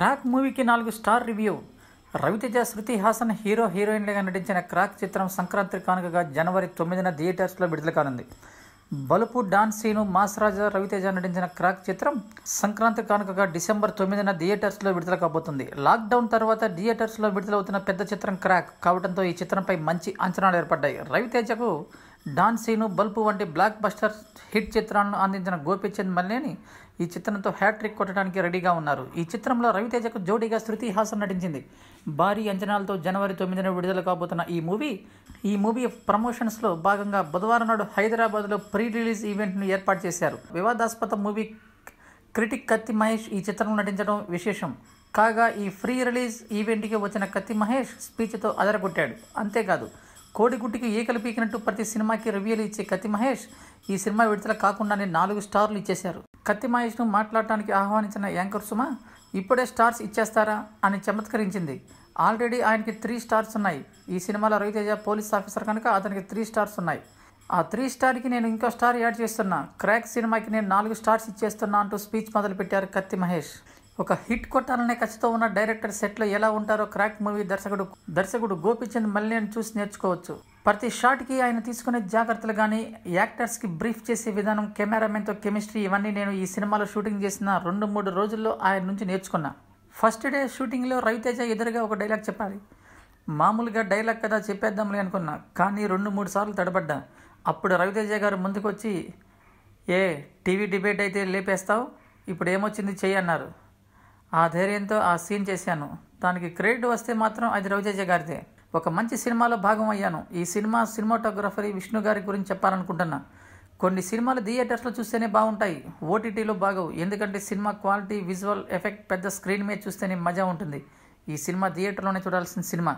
crack మూవీకి నాలుగు star review Ravi Teja Shruti Haasan hero హీరోయిన్లుగా నటించిన క్రాక్ చిత్రం సంక్రాంతి కానుకగా జనవరి తొమ్మిదిన థియేటర్స్లో విడుదల కానుంది బలుపు డాన్స్ సీను రాజా రవితేజ నటించిన క్రాక్ చిత్రం సంక్రాంతి కానుకగా డిసెంబర్ తొమ్మిదిన థియేటర్స్లో విడుదల కాబోతుంది లాక్డౌన్ తర్వాత థియేటర్స్లో విడుదలవుతున్న పెద్ద చిత్రం క్రాక్ కావడంతో ఈ చిత్రంపై మంచి అంచనాలు ఏర్పడ్డాయి రవితేజకు డాన్ సీను బల్పు వంటి బ్లాక్ బస్టర్స్ హిట్ చిత్రాలను అందించిన గోపిచంద్ మల్లేని ఈ చిత్రంతో హ్యాట్రిక్ కొట్టడానికి రెడీగా ఉన్నారు ఈ చిత్రంలో రవితేజకు జోడీగా శృతి హాసన్ నటించింది భారీ అంచనాలతో జనవరి తొమ్మిదిన విడుదల కాబోతున్న ఈ మూవీ ఈ మూవీ ప్రమోషన్స్లో భాగంగా బుధవారం నాడు హైదరాబాద్లో ప్రీ రిలీజ్ ఈవెంట్ను ఏర్పాటు చేశారు వివాదాస్పద మూవీ క్రిటిక్ కత్తి మహేష్ ఈ చిత్రంలో నటించడం విశేషం కాగా ఈ ఫ్రీ రిలీజ్ ఈవెంట్కి వచ్చిన కత్తి మహేష్ స్పీచ్తో అదరగొట్టాడు అంతేకాదు కోడిగుడ్డికి ఈకలు పీకినట్టు ప్రతి సినిమాకి రివ్యూలు ఇచ్చే కత్తి మహేష్ ఈ సినిమా విడుదల కాకుండానే నాలుగు స్టార్లు ఇచ్చేశారు కత్తి మహేష్ను మాట్లాడటానికి ఆహ్వానించిన యాంకర్ సుమ ఇప్పుడే స్టార్స్ ఇచ్చేస్తారా అని చమత్కరించింది ఆల్రెడీ ఆయనకి త్రీ స్టార్స్ ఉన్నాయి ఈ సినిమాలో రవితేజ పోలీస్ ఆఫీసర్ కనుక అతనికి త్రీ స్టార్స్ ఉన్నాయి ఆ త్రీ స్టార్కి నేను ఇంకో స్టార్ యాడ్ చేస్తున్నా క్రాక్ సినిమాకి నేను నాలుగు స్టార్స్ ఇచ్చేస్తున్నా అంటూ స్పీచ్ మొదలుపెట్టారు కత్తి మహేష్ ఒక హిట్ కొట్టాలనే ఖచ్చితంగా ఉన్న డైరెక్టర్ సెట్లో ఎలా ఉంటారో క్రాక్ మూవీ దర్శకుడు దర్శకుడు గోపిచంద్ మల్లేని చూసి నేర్చుకోవచ్చు ప్రతి షాట్కి ఆయన తీసుకునే జాగ్రత్తలు కానీ యాక్టర్స్కి బ్రీఫ్ చేసే విధానం కెమెరామెన్తో కెమిస్ట్రీ ఇవన్నీ నేను ఈ సినిమాలో షూటింగ్ చేసిన రెండు మూడు రోజుల్లో ఆయన నుంచి నేర్చుకున్నా ఫస్ట్ డే షూటింగ్లో రవితేజ ఎదురుగా ఒక డైలాగ్ చెప్పాలి మామూలుగా డైలాగ్ కదా చెప్పేద్దాంలే అనుకున్నా కానీ రెండు మూడు సార్లు తడబడ్డా అప్పుడు రవితేజ గారు ముందుకొచ్చి ఏ టీవీ డిబేట్ అయితే లేపేస్తావు ఇప్పుడు ఏమొచ్చింది చెయ్యన్నారు ఆ ధైర్యంతో ఆ సీన్ చేశాను దానికి క్రెడిట్ వస్తే మాత్రం అది రవితేజ గారిదే ఒక మంచి సినిమాలో భాగం అయ్యాను ఈ సినిమా సినిమాటోగ్రఫరీ విష్ణు గారి గురించి చెప్పాలనుకుంటున్నా కొన్ని సినిమాలు థియేటర్స్లో చూస్తేనే బాగుంటాయి ఓటీటీలో బాగవు ఎందుకంటే సినిమా క్వాలిటీ విజువల్ ఎఫెక్ట్ పెద్ద స్క్రీన్ మీద చూస్తేనే మజా ఉంటుంది ఈ సినిమా థియేటర్లోనే చూడాల్సిన సినిమా